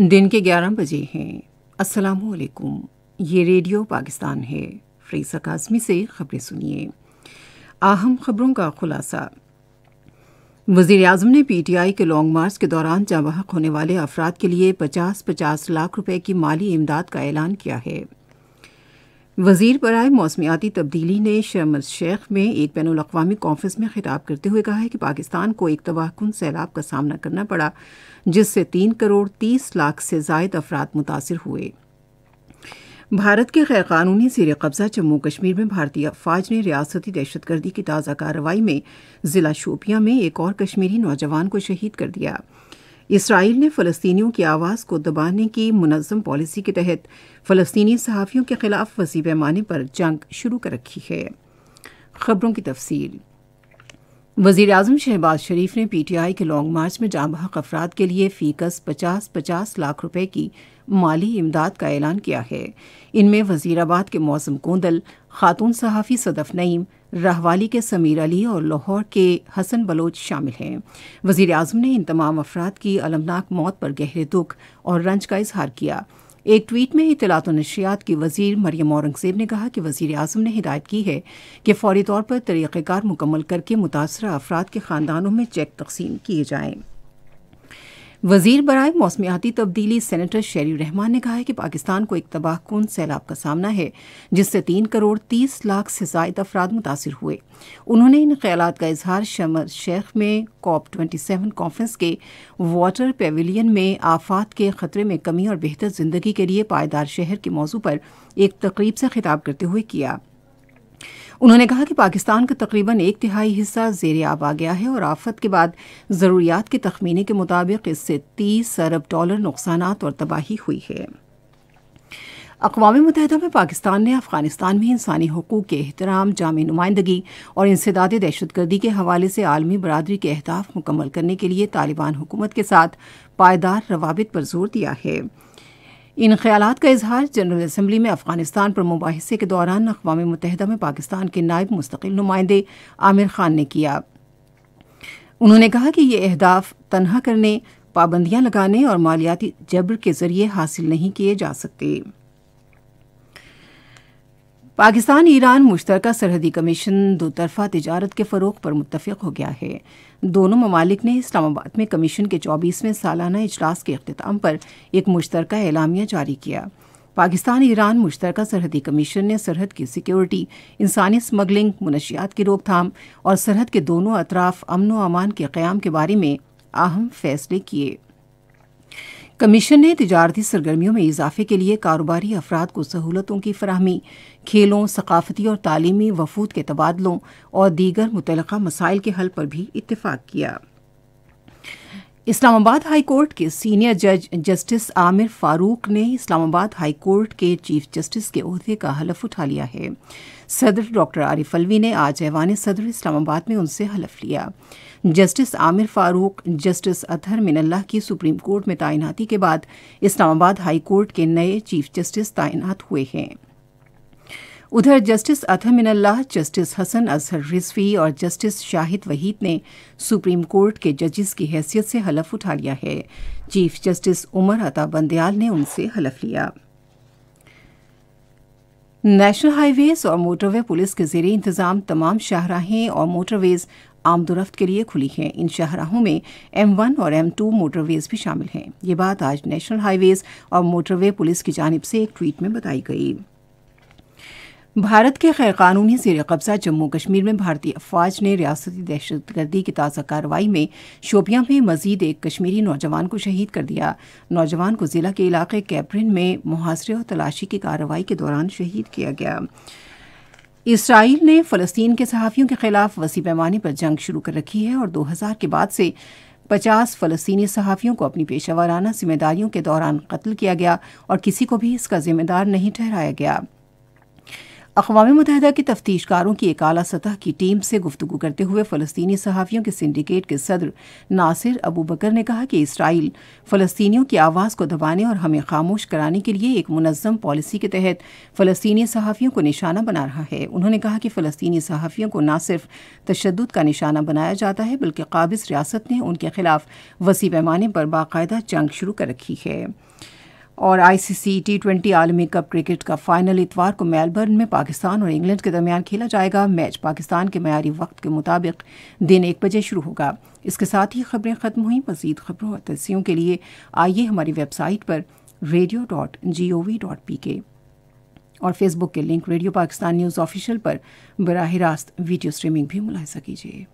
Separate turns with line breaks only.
दिन के 11 बजे हैं अस्सलाम वालेकुम ये रेडियो पाकिस्तान है फ्रेस अकाजमी से खबरें सुनिए अहम खबरों का खुलासा वजीर अजम ने पी टी आई के लॉन्ग मार्च के दौरान जहाँ होने वाले अफराद के लिए पचास पचास लाख रुपए की माली इमदाद का ऐलान किया है वजीर बरए मौसमियाती तब्दीली ने शर्म शेख में एक बैन अवी कॉन्फ्रेंस में खिताब करते हुए कहा है कि पाकिस्तान को एक तबाहकुन सैलाब का सामना करना पड़ा जिससे तीन करोड़ तीस लाख से जायद अफराद मुतासर हुए भारत के गैर कानूनी जेर कब्जा जम्मू कश्मीर में भारतीय अफवाज ने रियाती दहशतगर्दी की ताज़ा कार्रवाई में जिला शोपिया में एक और कश्मीरी नौजवान को शहीद कर दिया इसराइल ने फलस्तियों की आवाज़ को दबाने की मुनज़म पॉलिसी के तहत फ़लस्तीनी सहाफ़ियों के ख़िलाफ़ वसी पैमाने पर जंग शुरू कर रखी है खबरों की तफसील वजीर अजम शहबाज शरीफ ने पी टी आई के लॉन्ग मार्च में जाम हक अफराद के लिए फीकस पचास पचास लाख रुपए की माली इमदाद का ऐलान किया है इनमें वजीराबाद के मौसम कोंदल खातून सहाफ़ी सदफ नईम रहवाली के समीर अली और लाहौर के हसन बलोच शामिल हैं वजीर अजम ने इन तमाम अफराद की अलमनाक मौत पर गहरे दुख और रंज का इजहार किया एक ट्वीट में इतलात नशियात की वजीर मरियम औरंगजेब ने कहा कि वजीर अजम ने हिदायत की है कि फौरी तौर पर तरीक़ेकार मुकम्मल करके मुतासर अफराद के ख़ानदानों में चेक तकसीम किए जाएं। वजीर बरए मौसमियाती तब्दीली सेनेटर शेरी रहमान ने कहा है कि पाकिस्तान को एक तबाह कन सैलाब का सामना है जिससे तीन करोड़ तीस लाख से जायद अफराद मुतासर हुए उन्होंने इन ख्याल का इजहार शमर शेख में कॉप ट्वेंटी सेवन कॉन्फ्रेंस के वाटर पेविलियन में आफात के खतरे में कमी और बेहतर जिंदगी के लिए पायदार शहर के मौजू पर एक तकरीब से खिताब करते हुए किया उन्होंने कहा कि पाकिस्तान का तकरीबन एक तिहाई हिस्सा जेर आब आ गया है और आफत के बाद ज़रूरियात के तखमीने के मुताबिक इससे तीस अरब डॉलर नुकसान और तबाही हुई है अकवा मुतहदा में पाकिस्तान ने अफगानिस्तान में इंसानी हकूक़ के अहतराम जाम नुमाइंदगी और इंसदाद दहशतगर्दी के हवाले से आलमी बरदरी के अहदाफ मुकम्मल करने के लिए तालिबान हुकूमत के साथ पायदार रवाबित पर जोर दिया है इन ख्याल का इजहार जनरल असम्बली में अफगानिस्तान पर मुबासे के दौरान अकवा मुतहद में पाकिस्तान के नायब मुस्तकिल नुमाइंदे आमिर खान ने किया उन्होंने कहा कि ये अहदाफ तनहा करने पाबंदियां लगाने और मालियाती जबर के जरिए हासिल नहीं किए जा सकते पाकिस्तान ईरान मुश्तर सरहदी कमीशन दो तरफा तजारत के फ़रोग पर मुतफिक हो गया है दोनों ममालिक ने इस्लामाबाद में कमीशन के चौबीसवें सालाना इजलास के अख्ताम पर एक मुश्तरका एलामिया जारी किया पाकिस्तान ईरान मुश्तरक सरहदी कमीशन ने सरहद की सिक्योरिटी इंसानी स्मगलिंग मुनशियात की रोकथाम और सरहद के दोनों अतराफ अमन व अमान के क्याम के बारे में अहम फैसले किए कमीशन ने तजारती सरगर्मियों में इजाफे के लिए कारोबारी अफराद को सहूलतों की फरहमी खेलों सकाफती और तालीमी वफूद के तबादलों और दीगर मुतल मसाइल के हल पर भी इतफाक़ किया इस्लामाबाद हाई कोर्ट के सीनियर जज जस्टिस आमिर फारूक ने इस्लामाबाद हाई कोर्ट के चीफ जस्टिस के अहदे का हलफ उठा लिया है सदर डॉक्टर आरिफ अलवी ने आज ऐवान सदर इस्लामाबाद में उनसे हलफ लिया जस्टिस आमिर फारूक जस्टिस अतहर मिनल्ला की सुप्रीम कोर्ट में तैनाती के बाद इस्लामाबाद हाई कोर्ट के नए चीफ जस्टिस तैनात हुए हैं उधर जस्टिस अथमिनल्लाह जस्टिस हसन अजहर रिजवी और जस्टिस शाहिद वहीद ने सुप्रीम कोर्ट के जजिस की हैसियत से हलफ उठा लिया है चीफ जस्टिस उमर अता बंदयाल ने उनसे हलफ लिया नेशनल हाईवेज और मोटरवे पुलिस के जेर इंतजाम तमाम शाहराहें और मोटरवेज आमदोरफ्त के लिए खुली हैं इन शाहराहों में एम वन और एम टू मोटरवेज भी शामिल हैं ये बात आज नेशनल हाईवेज और मोटरवे पुलिस की जानब से एक ट्वीट में बताई गई भारत के गैर कानूनी जेर कब्जा जम्मू कश्मीर में भारतीय अफवाज ने रियासती दहशतगर्दी की ताज़ा कार्रवाई में शोपियां में मजीद एक कश्मीरी नौजवान को शहीद कर दिया नौजवान को जिला के इलाके कैपरिन में मुहासरे और तलाशी की कार्रवाई के दौरान शहीद किया गया इसराइल ने फलस्तीन के सहाफ़ियों के खिलाफ वसी पैमाने पर जंग शुरू कर रखी है और 2000 के बाद से पचास फलस्तीनी सहाफ़ियों को अपनी पेशावराना जिम्मेदारियों के दौरान कत्ल किया गया और किसी को भी इसका जिम्मेदार नहीं ठहराया गया अकवा मुतहदा के तफ्तीशकारों की एक अली सतह की टीम से गुफ्तु करते हुए फ़लस्तनी सहाफ़ियों के सिंडिकेट के सदर नासिर अबू बकर ने कहा कि इसराइल फ़लस्तियों की आवाज़ को दबाने और हमें खामोश कराने के लिए एक मनजम पॉलिसी के तहत फ़लस्तनी सहाफ़ियों को निशाना बना रहा है उन्होंने कहा कि फ़लस्तनी सहाफ़ियों को न सिर्फ तशद का निशाना बनाया जाता है बल्कि काबिज रियासत ने उनके खिलाफ वसी पैमाने पर बाकायदा जंग शुरू कर रखी है और आईसीसी टी ट्वेंटी आलमी कप क्रिकेट का फाइनल इतवार को मेलबर्न में पाकिस्तान और इंग्लैंड के दरमियान खेला जाएगा मैच पाकिस्तान के मैारी वक्त के मुताबिक दिन एक बजे शुरू होगा इसके साथ ही खबरें ख़त्म हुई मजीद खबरों और तस्वीरों के लिए आइए हमारी वेबसाइट पर radio dot G O V dot P K और फेसबुक के link radio Pakistan news official पर बरह रास्त वीडियो स्ट्रीमिंग भी मुलाजा कीजिए